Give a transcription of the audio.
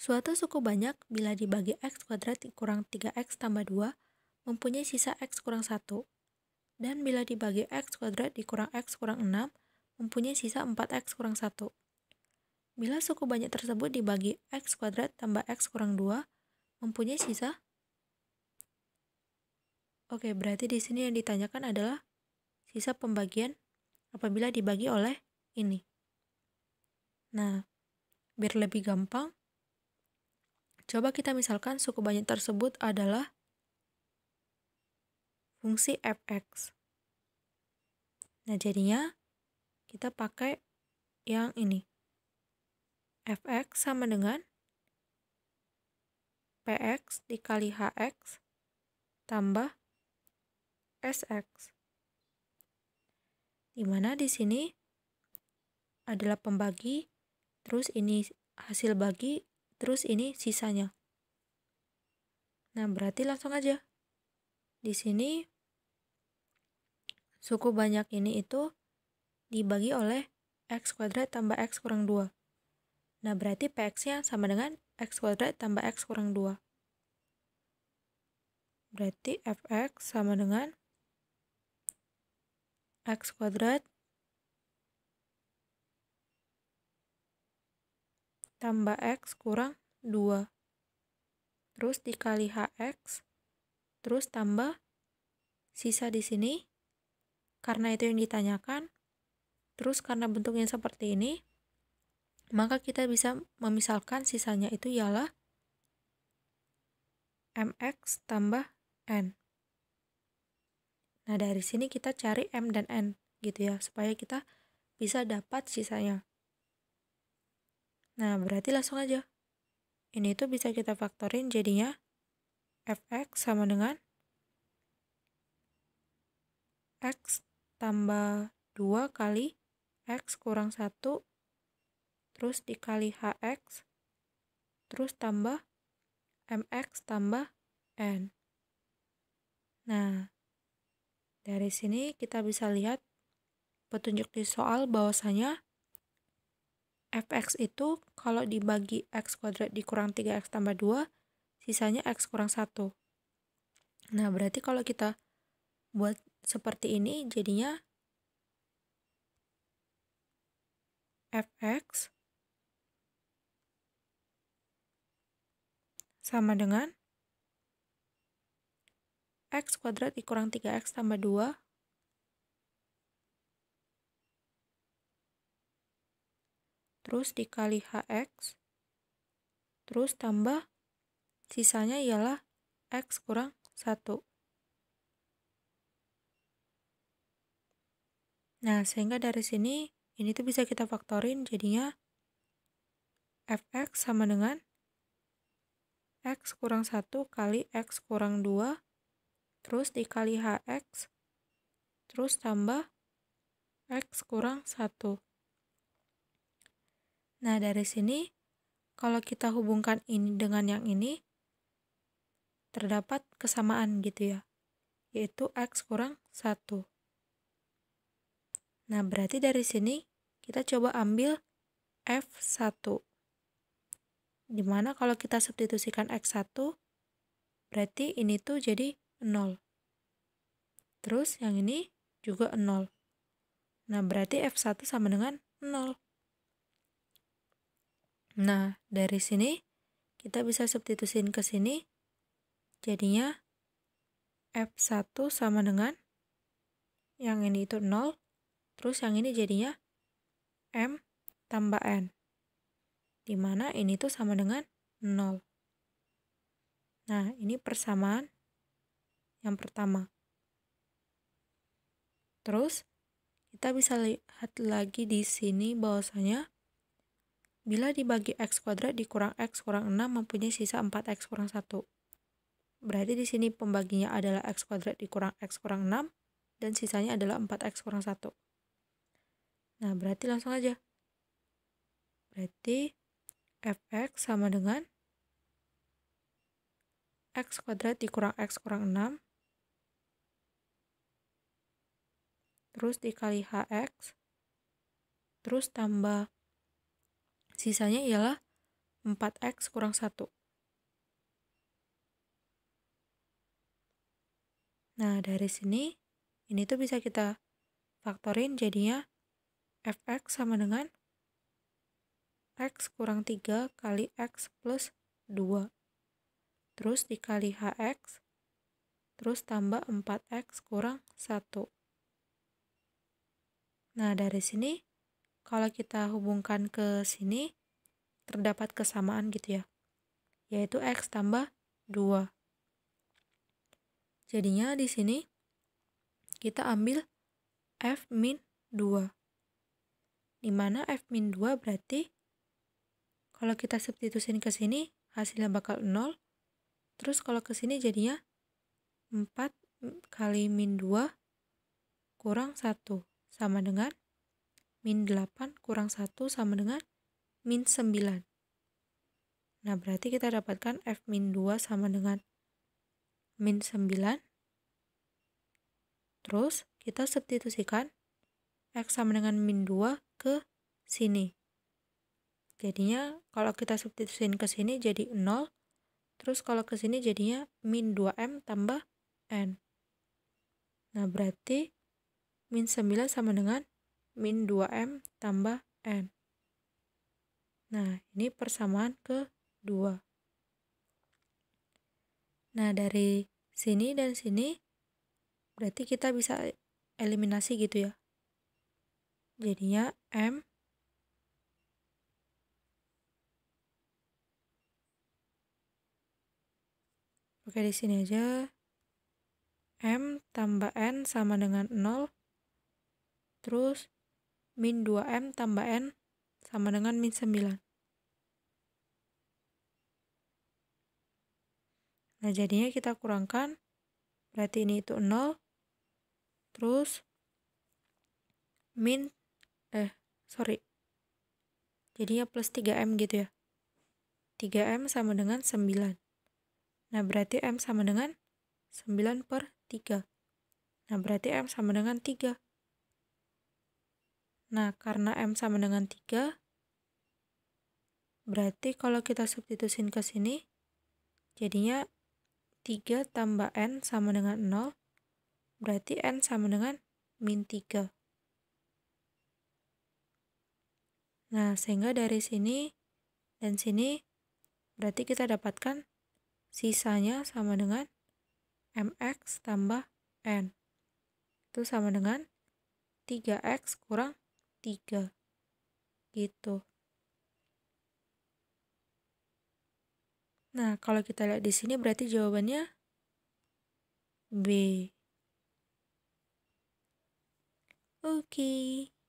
Suatu suku banyak bila dibagi x kuadrat kurang 3x tambah 2 mempunyai sisa x kurang 1, dan bila dibagi x kuadrat dikurang x kurang 6 mempunyai sisa 4x kurang 1. Bila suku banyak tersebut dibagi x kuadrat tambah x kurang 2 mempunyai sisa Oke, berarti di sini yang ditanyakan adalah sisa pembagian apabila dibagi oleh ini. Nah, biar lebih gampang, Coba kita misalkan suku banyak tersebut adalah fungsi fx. Nah, jadinya kita pakai yang ini. fx sama dengan px dikali hx tambah sx. Dimana di sini adalah pembagi, terus ini hasil bagi terus ini sisanya. Nah, berarti langsung aja. Di sini suku banyak ini itu dibagi oleh x kuadrat tambah x kurang 2. Nah, berarti px-nya sama dengan x kuadrat tambah x kurang 2. Berarti fx sama dengan x kuadrat tambah X kurang 2. Terus dikali HX, terus tambah sisa di sini, karena itu yang ditanyakan, terus karena bentuknya seperti ini, maka kita bisa memisalkan sisanya itu ialah mx tambah n. Nah, dari sini kita cari m dan n gitu ya, supaya kita bisa dapat sisanya. Nah, berarti langsung aja. Ini tuh bisa kita faktorin jadinya fx sama dengan x tambah 2 kali x kurang 1 terus dikali hx terus tambah mx tambah n. Nah, dari sini kita bisa lihat petunjuk di soal bahwasanya fx itu kalau dibagi x kuadrat dikurang 3x tambah 2, sisanya x kurang 1. Nah, berarti kalau kita buat seperti ini, jadinya fx sama dengan x kuadrat dikurang 3x tambah 2 terus dikali hx, terus tambah sisanya ialah x kurang 1. Nah, sehingga dari sini ini tuh bisa kita faktorin jadinya fx sama dengan x kurang 1 kali x kurang 2 terus dikali hx terus tambah x kurang 1 Nah, dari sini, kalau kita hubungkan ini dengan yang ini, terdapat kesamaan gitu ya, yaitu X kurang 1. Nah, berarti dari sini kita coba ambil F1. Dimana kalau kita substitusikan X1, berarti ini tuh jadi 0. Terus yang ini juga 0. Nah, berarti F1 sama dengan 0. Nah, dari sini kita bisa substitusin ke sini. Jadinya F1 sama dengan yang ini itu 0, terus yang ini jadinya M tambah N. Dimana ini tuh sama dengan 0. Nah, ini persamaan yang pertama. Terus, kita bisa lihat lagi di sini bahwasanya Bila dibagi x kuadrat dikurang x kurang 6 mempunyai sisa 4x kurang 1. Berarti di sini pembaginya adalah x kuadrat dikurang x kurang 6 dan sisanya adalah 4x kurang 1. Nah, berarti langsung aja. Berarti fx sama dengan x kuadrat dikurang x kurang 6 terus dikali hx terus tambah Sisanya ialah 4x kurang 1. Nah, dari sini, ini tuh bisa kita faktorin jadinya fx sama dengan x kurang 3 kali x plus 2. Terus dikali hx, terus tambah 4x kurang 1. Nah, dari sini kalau kita hubungkan ke sini terdapat kesamaan gitu ya yaitu x tambah 2 jadinya di sini kita ambil f min 2 dimana f min 2 berarti kalau kita substitusin ke sini hasilnya bakal 0 terus kalau ke sini jadinya 4 kali min 2 kurang 1 sama dengan min 8 kurang 1 sama dengan min 9. Nah, berarti kita dapatkan F min 2 sama dengan min 9. Terus, kita substitusikan X sama dengan min 2 ke sini. Jadinya, kalau kita substitusin ke sini jadi 0. Terus, kalau ke sini jadinya min 2M tambah N. Nah, berarti min 9 sama dengan min 2M tambah N. Nah, ini persamaan ke 2. Nah, dari sini dan sini berarti kita bisa eliminasi gitu ya. Jadinya M Oke, di sini aja. M tambah N sama dengan 0. Terus min 2M tambah N sama dengan min 9. Nah, jadinya kita kurangkan. Berarti ini itu 0. Terus, min, eh, sorry. Jadinya plus 3M gitu ya. 3M sama dengan 9. Nah, berarti M sama dengan 9 per 3. Nah, berarti M sama dengan 3. Nah, karena M sama dengan 3, berarti kalau kita substitusin ke sini, jadinya 3 tambah N sama dengan 0, berarti N sama dengan min 3. Nah, sehingga dari sini dan sini, berarti kita dapatkan sisanya sama dengan mx tambah n. Itu sama dengan 3x kurang tiga gitu nah kalau kita lihat di sini berarti jawabannya B oke okay.